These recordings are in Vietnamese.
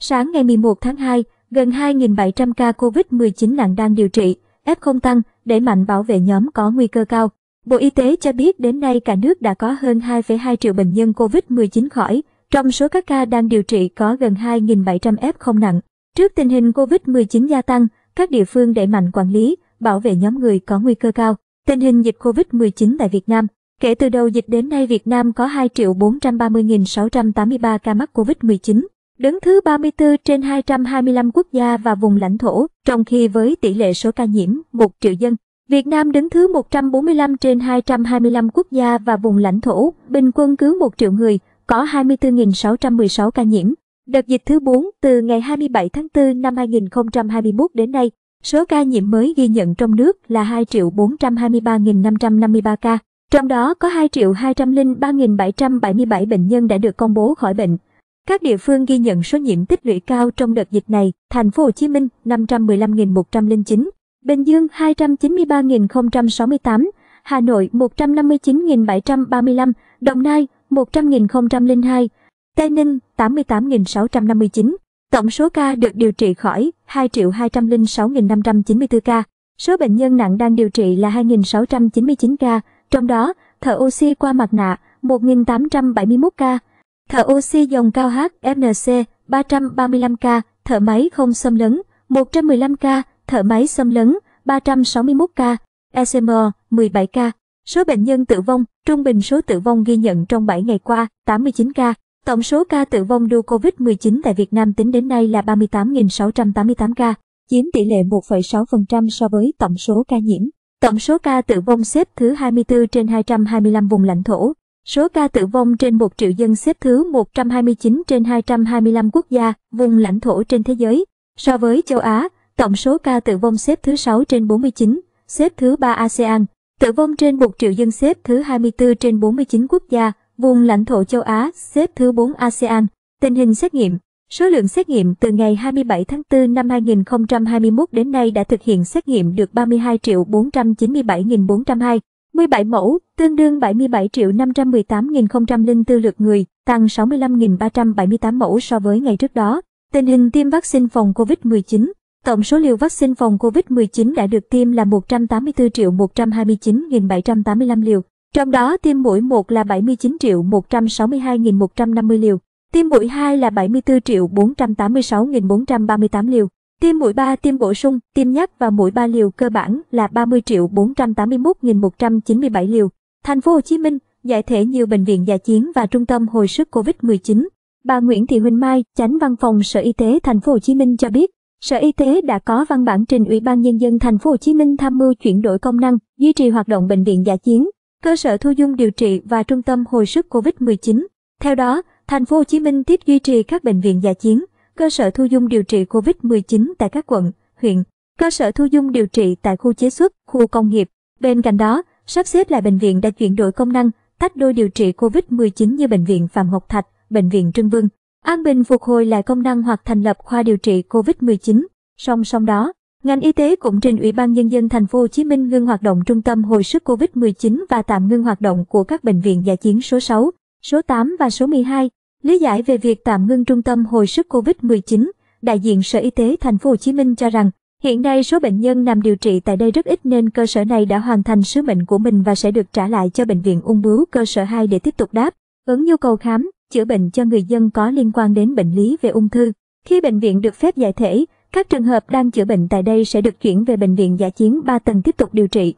Sáng ngày 11 tháng 2, gần 2.700 ca COVID-19 nặng đang điều trị, F0 tăng, để mạnh bảo vệ nhóm có nguy cơ cao. Bộ Y tế cho biết đến nay cả nước đã có hơn 2,2 triệu bệnh nhân COVID-19 khỏi, trong số các ca đang điều trị có gần 2.700 F0 nặng. Trước tình hình COVID-19 gia tăng, các địa phương đẩy mạnh quản lý, bảo vệ nhóm người có nguy cơ cao. Tình hình dịch COVID-19 tại Việt Nam Kể từ đầu dịch đến nay Việt Nam có 2.430.683 ca mắc COVID-19 đứng thứ 34 trên 225 quốc gia và vùng lãnh thổ, trong khi với tỷ lệ số ca nhiễm 1 triệu dân, Việt Nam đứng thứ 145 trên 225 quốc gia và vùng lãnh thổ, bình quân cứ 1 triệu người có 24.616 ca nhiễm. Đợt dịch thứ 4 từ ngày 27 tháng 4 năm 2021 đến nay, số ca nhiễm mới ghi nhận trong nước là 2.423.553 ca, trong đó có 2.203.777 bệnh nhân đã được công bố khỏi bệnh. Các địa phương ghi nhận số nhiễm tích lũy cao trong đợt dịch này, thành phố Hồ Chí Minh 515.109, Bình Dương 293.068, Hà Nội 159.735, Đồng Nai 100.002, Tây Ninh 88.659. Tổng số ca được điều trị khỏi 2.206.594 ca. Số bệnh nhân nặng đang điều trị là 2.699 ca, trong đó thở oxy qua mặt nạ 1.871 ca, Thở oxy dòng cao HFNC 335 ca, thở máy không xâm lấn, 115 ca, thở máy xâm lấn, 361 ca, ECMO 17 ca. Số bệnh nhân tử vong, trung bình số tử vong ghi nhận trong 7 ngày qua, 89 ca. Tổng số ca tử vong do COVID-19 tại Việt Nam tính đến nay là 38.688 ca, chiếm tỷ lệ 1,6% so với tổng số ca nhiễm. Tổng số ca tử vong xếp thứ 24 trên 225 vùng lãnh thổ. Số ca tử vong trên 1 triệu dân xếp thứ 129 trên 225 quốc gia, vùng lãnh thổ trên thế giới. So với châu Á, tổng số ca tử vong xếp thứ 6 trên 49, xếp thứ 3 ASEAN. Tử vong trên 1 triệu dân xếp thứ 24 trên 49 quốc gia, vùng lãnh thổ châu Á xếp thứ 4 ASEAN. Tình hình xét nghiệm Số lượng xét nghiệm từ ngày 27 tháng 4 năm 2021 đến nay đã thực hiện xét nghiệm được 32.497.402, 17 mẫu, tương đương 77 triệu 518.004 lượt người, tăng 65.378 mẫu so với ngày trước đó. Tình hình tiêm vaccine phòng COVID-19 Tổng số liều vaccine phòng COVID-19 đã được tiêm là 184 triệu 129.785 liều, trong đó tiêm mũi 1 là 79 triệu 162.150 liều, tiêm mũi 2 là 74 triệu 486.438 liều, Tiêm mũi 3 tiêm bổ sung, tiêm nhắc và mũi 3 liều cơ bản là 30 481.197 liều. Thành phố Hồ Chí Minh, giải thể nhiều bệnh viện giả chiến và trung tâm hồi sức COVID-19. Bà Nguyễn Thị Huỳnh Mai, Chánh Văn phòng Sở Y tế Thành phố Hồ Chí Minh cho biết, Sở Y tế đã có văn bản trình Ủy ban nhân dân Thành phố Hồ Chí Minh tham mưu chuyển đổi công năng, duy trì hoạt động bệnh viện giả chiến, cơ sở thu dung điều trị và trung tâm hồi sức COVID-19. Theo đó, Thành phố Hồ Chí Minh tiếp duy trì các bệnh viện giả chiến, cơ sở thu dung điều trị COVID-19 tại các quận, huyện, cơ sở thu dung điều trị tại khu chế xuất, khu công nghiệp. Bên cạnh đó, sắp xếp lại bệnh viện đã chuyển đổi công năng, tách đôi điều trị COVID-19 như bệnh viện Phạm Ngọc Thạch, bệnh viện Trưng Vương. An Bình phục hồi lại công năng hoặc thành lập khoa điều trị COVID-19. Song song đó, ngành y tế cũng trình Ủy ban nhân dân thành phố Hồ Chí Minh ngưng hoạt động trung tâm hồi sức COVID-19 và tạm ngưng hoạt động của các bệnh viện giả chiến số 6, số 8 và số 12 Lý giải về việc tạm ngưng trung tâm hồi sức COVID-19, đại diện Sở Y tế thành phố Hồ Chí Minh cho rằng, hiện nay số bệnh nhân nằm điều trị tại đây rất ít nên cơ sở này đã hoàn thành sứ mệnh của mình và sẽ được trả lại cho bệnh viện ung bướu cơ sở 2 để tiếp tục đáp ứng nhu cầu khám, chữa bệnh cho người dân có liên quan đến bệnh lý về ung thư. Khi bệnh viện được phép giải thể, các trường hợp đang chữa bệnh tại đây sẽ được chuyển về bệnh viện giả chiến 3 tầng tiếp tục điều trị.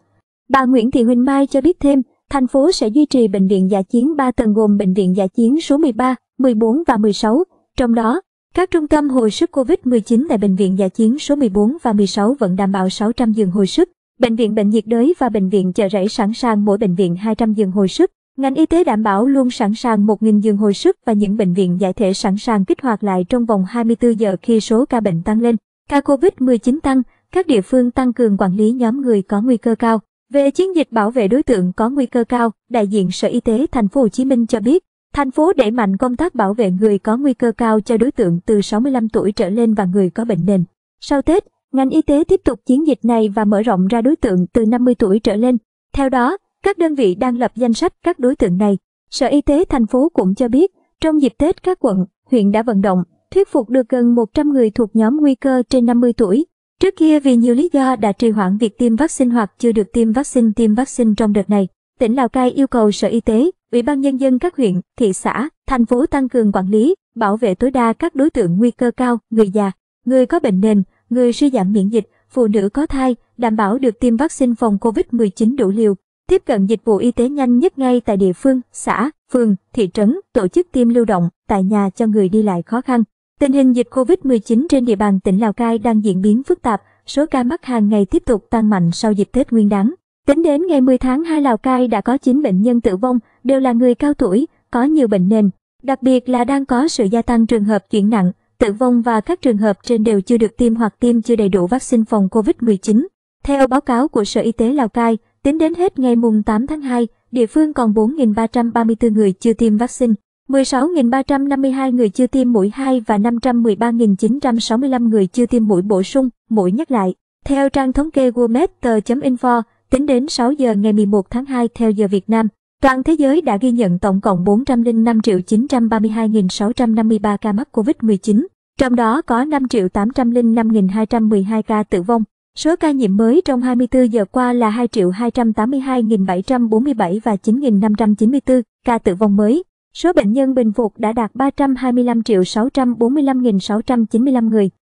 Bà Nguyễn Thị Huỳnh Mai cho biết thêm, thành phố sẽ duy trì bệnh viện giả chiến 3 tầng gồm bệnh viện giả chiến số 13, 14 và 16, trong đó, các trung tâm hồi sức COVID-19 tại Bệnh viện Giả chiến số 14 và 16 vẫn đảm bảo 600 giường hồi sức. Bệnh viện Bệnh nhiệt đới và Bệnh viện Chợ Rẫy sẵn sàng mỗi bệnh viện 200 giường hồi sức. Ngành y tế đảm bảo luôn sẵn sàng 1.000 giường hồi sức và những bệnh viện giải thể sẵn sàng kích hoạt lại trong vòng 24 giờ khi số ca bệnh tăng lên. Ca COVID-19 tăng, các địa phương tăng cường quản lý nhóm người có nguy cơ cao. Về chiến dịch bảo vệ đối tượng có nguy cơ cao, đại diện Sở Y tế Thành phố Hồ Chí Minh cho biết, Thành phố đẩy mạnh công tác bảo vệ người có nguy cơ cao cho đối tượng từ 65 tuổi trở lên và người có bệnh nền. Sau Tết, ngành y tế tiếp tục chiến dịch này và mở rộng ra đối tượng từ 50 tuổi trở lên. Theo đó, các đơn vị đang lập danh sách các đối tượng này. Sở Y tế thành phố cũng cho biết, trong dịp Tết các quận, huyện đã vận động, thuyết phục được gần 100 người thuộc nhóm nguy cơ trên 50 tuổi. Trước kia vì nhiều lý do đã trì hoãn việc tiêm vaccine hoặc chưa được tiêm vaccine tiêm vaccine trong đợt này tỉnh Lào Cai yêu cầu Sở Y tế, Ủy ban Nhân dân các huyện, thị xã, thành phố tăng cường quản lý, bảo vệ tối đa các đối tượng nguy cơ cao, người già, người có bệnh nền, người suy giảm miễn dịch, phụ nữ có thai, đảm bảo được tiêm vaccine phòng COVID-19 đủ liều, tiếp cận dịch vụ y tế nhanh nhất ngay tại địa phương, xã, phường, thị trấn, tổ chức tiêm lưu động tại nhà cho người đi lại khó khăn. Tình hình dịch COVID-19 trên địa bàn tỉnh Lào Cai đang diễn biến phức tạp, số ca mắc hàng ngày tiếp tục tăng mạnh sau dịp Tết Nguyên đán. Tính đến ngày 10 tháng 2 Lào Cai đã có 9 bệnh nhân tử vong, đều là người cao tuổi, có nhiều bệnh nền. Đặc biệt là đang có sự gia tăng trường hợp chuyển nặng, tử vong và các trường hợp trên đều chưa được tiêm hoặc tiêm chưa đầy đủ vaccine phòng COVID-19. Theo báo cáo của Sở Y tế Lào Cai, tính đến hết ngày mùng 8 tháng 2, địa phương còn 4.334 người chưa tiêm vaccine, 16.352 người chưa tiêm mũi 2 và 513.965 người chưa tiêm mũi bổ sung, mũi nhắc lại. Theo trang thống kê worldmeter.info, Tính đến 6 giờ ngày 11 tháng 2 theo giờ Việt Nam, toàn thế giới đã ghi nhận tổng cộng 405.932.653 ca mắc COVID-19, trong đó có 5.805.212 ca tử vong. Số ca nhiễm mới trong 24 giờ qua là 2.282.747 và 9.594 ca tử vong mới. Số bệnh nhân bình phục đã đạt 325.645.695 người.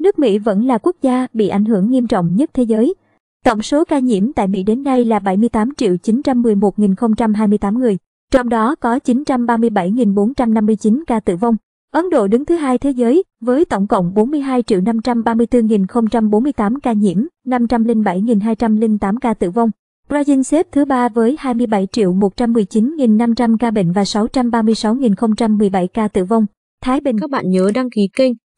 nước Mỹ vẫn là quốc gia bị ảnh hưởng nghiêm trọng nhất thế giới. Tổng số ca nhiễm tại Mỹ đến nay là 78.911.028 người, trong đó có 937.459 ca tử vong. Ấn Độ đứng thứ hai thế giới với tổng cộng 42.534.048 ca nhiễm, 507.208 ca tử vong. Brazil xếp thứ ba với 27.119.500 ca bệnh và 636.017 ca tử vong. Thái Bình Các bạn nhớ đăng ký kênh